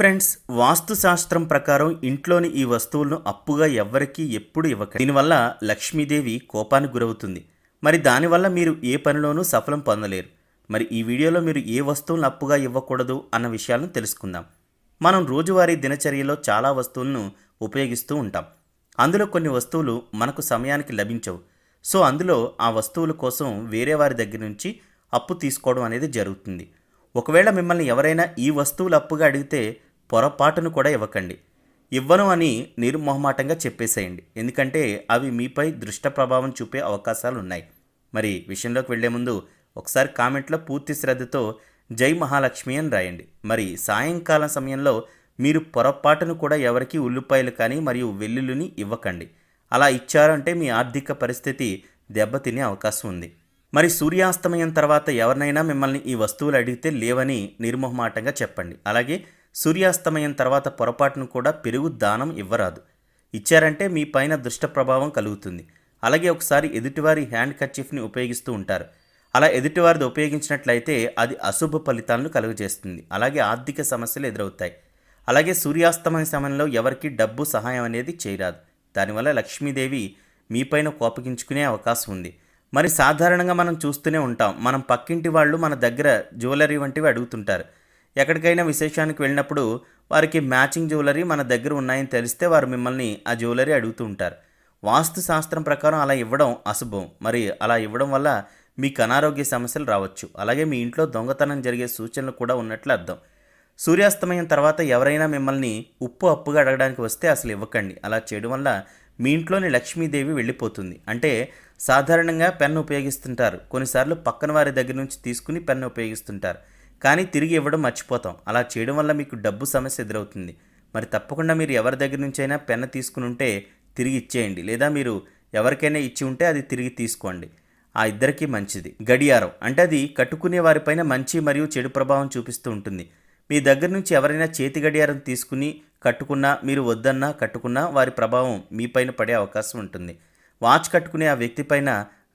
friends వాస్తుశాస్త్రం ప్రకారం ఇంట్లోని ఈ వస్తువులను అప్పుగా ఎవ్వరికీ ఎప్పుడు ఇవ్వక దీనివల్ల లక్ష్మీదేవి కోపానికి గురవుతుంది మరి దానివల్ల మీరు ఏ పనిలోనూ సఫలం పొందలేరు మరి ఈ వీడియోలో మీరు ఏ వస్తువులను అప్పుగా ఇవ్వకూడదు అన్న విషయాలను తెలుసుకుందాం మనం రోజువారీ దినచర్యలో చాలా వస్తువులను ఉపయోగిస్తూ ఉంటాం అందులో కొన్ని వస్తువులు మనకు సమయానికి లభించవు సో అందులో ఆ వస్తువుల కోసం వేరే వారి దగ్గర నుంచి అప్పు తీసుకోవడం అనేది జరుగుతుంది ఒకవేళ మిమ్మల్ని ఎవరైనా ఈ వస్తువులు అప్పుగా అడిగితే పొరపాటును కూడా ఇవ్వకండి ఇవ్వను అని నిర్మోహమాటంగా చెప్పేసేయండి ఎందుకంటే అవి మీపై దృష్ట ప్రభావం చూపే అవకాశాలు ఉన్నాయి మరి విషయంలోకి వెళ్లే ముందు ఒకసారి కామెంట్లో పూర్తి శ్రద్ధతో జై మహాలక్ష్మి అని రాయండి మరి సాయంకాలం సమయంలో మీరు పొరపాటును కూడా ఎవరికి ఉల్లిపాయలు కానీ మరియు వెల్లుల్లిని ఇవ్వకండి అలా ఇచ్చారంటే మీ ఆర్థిక పరిస్థితి దెబ్బతినే అవకాశం ఉంది మరి సూర్యాస్తమయం తర్వాత ఎవరినైనా మిమ్మల్ని ఈ వస్తువులు అడిగితే లేవని నిర్మోహమాటంగా చెప్పండి అలాగే సూర్యాస్తమయం తర్వాత పొరపాటును కూడా పెరుగు దానం ఇవ్వరాదు ఇచ్చారంటే మీ పైన దుష్ట ప్రభావం కలుగుతుంది అలాగే ఒకసారి ఎదుటివారి హ్యాండ్ కర్చీఫ్ని ఉపయోగిస్తూ ఉంటారు అలా ఎదుటివారిది ఉపయోగించినట్లయితే అది అశుభ ఫలితాలను కలుగజేస్తుంది అలాగే ఆర్థిక సమస్యలు ఎదురవుతాయి అలాగే సూర్యాస్తమయ సమయంలో ఎవరికి డబ్బు సహాయం అనేది చేయరాదు దానివల్ల లక్ష్మీదేవి మీపైన కోపగించుకునే అవకాశం ఉంది మరి సాధారణంగా మనం చూస్తూనే ఉంటాం మనం పక్కింటి వాళ్ళు మన దగ్గర జ్యువెలరీ వంటివి అడుగుతుంటారు ఎక్కడికైనా విశేషానికి వెళ్ళినప్పుడు వారికి మ్యాచింగ్ జ్యువెలరీ మన దగ్గర ఉన్నాయని తెలిస్తే వారు మిమ్మల్ని ఆ జ్యువెలరీ అడుగుతూ ఉంటారు వాస్తు శాస్త్రం ప్రకారం అలా ఇవ్వడం అశుభం మరి అలా ఇవ్వడం వల్ల మీకు అనారోగ్య సమస్యలు రావచ్చు అలాగే మీ ఇంట్లో దొంగతనం జరిగే సూచనలు కూడా ఉన్నట్లు అర్థం సూర్యాస్తమయం తర్వాత ఎవరైనా మిమ్మల్ని ఉప్పు అప్పుగా అడగడానికి వస్తే అసలు ఇవ్వకండి అలా చేయడం వల్ల మీ ఇంట్లోని లక్ష్మీదేవి వెళ్ళిపోతుంది అంటే సాధారణంగా పెన్ను ఉపయోగిస్తుంటారు కొన్నిసార్లు పక్కన వారి దగ్గర నుంచి తీసుకుని పెన్ను ఉపయోగిస్తుంటారు కానీ తిరిగి ఇవ్వడం మర్చిపోతాం అలా చేయడం వల్ల మీకు డబ్బు సమస్య ఎదురవుతుంది మరి తప్పకుండా మీరు ఎవరి దగ్గర నుంచైనా పెన్ను తీసుకుని ఉంటే తిరిగి ఇచ్చేయండి లేదా మీరు ఎవరికైనా ఇచ్చి ఉంటే అది తిరిగి తీసుకోండి ఆ ఇద్దరికీ మంచిది గడియారం అంటే అది కట్టుకునే వారిపైన మంచి మరియు చెడు ప్రభావం చూపిస్తూ ఉంటుంది మీ దగ్గర నుంచి ఎవరైనా చేతి గడియారం తీసుకుని కట్టుకున్నా మీరు వద్దన్నా కట్టుకున్నా వారి ప్రభావం మీపైన పడే అవకాశం ఉంటుంది వాచ్ కట్టుకునే ఆ వ్యక్తి పైన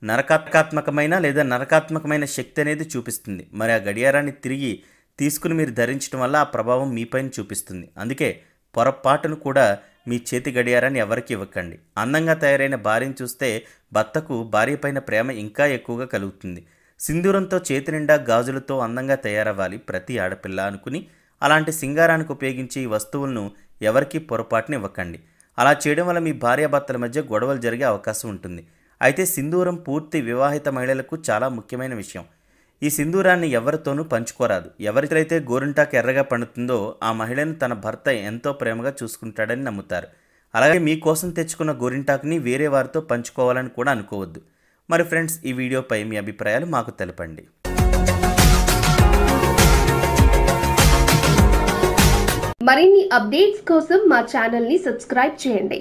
నరకాత్మకమైన లేదా నరకాత్మకమైన శక్తి అనేది చూపిస్తుంది మరి ఆ గడియారాన్ని తిరిగి తీసుకుని మీరు ధరించడం వల్ల ఆ ప్రభావం మీపైన చూపిస్తుంది అందుకే పొరపాటును కూడా మీ చేతి గడియారాన్ని ఎవరికి ఇవ్వకండి అందంగా తయారైన భార్యను చూస్తే భర్తకు భార్య ప్రేమ ఇంకా ఎక్కువగా కలుగుతుంది సింధూరంతో చేతి నిండా గాజులతో అందంగా తయారవ్వాలి ప్రతి ఆడపిల్ల అనుకుని అలాంటి సింగారానికి ఉపయోగించే ఈ వస్తువులను ఎవరికీ పొరపాటుని ఇవ్వకండి అలా చేయడం వల్ల మీ భార్యాభర్తల మధ్య గొడవలు జరిగే అవకాశం ఉంటుంది అయితే సింధూరం పూర్తి వివాహిత మహిళలకు చాలా ముఖ్యమైన విషయం ఈ సింధూరాన్ని ఎవరితోనూ పంచుకోరాదు ఎవరికైతే గోరింటాకు ఎర్రగా పండుతుందో ఆ మహిళను తన భర్త ఎంతో ప్రేమగా చూసుకుంటాడని నమ్ముతారు అలాగే మీకోసం తెచ్చుకున్న గోరింటాకుని వేరే వారితో పంచుకోవాలని కూడా అనుకోవద్దు మరి ఫ్రెండ్స్ ఈ వీడియోపై మీ అభిప్రాయాలు మాకు తెలపండి మరిన్ని అప్డేట్స్ కోసం మా ఛానల్ని సబ్స్క్రైబ్ చేయండి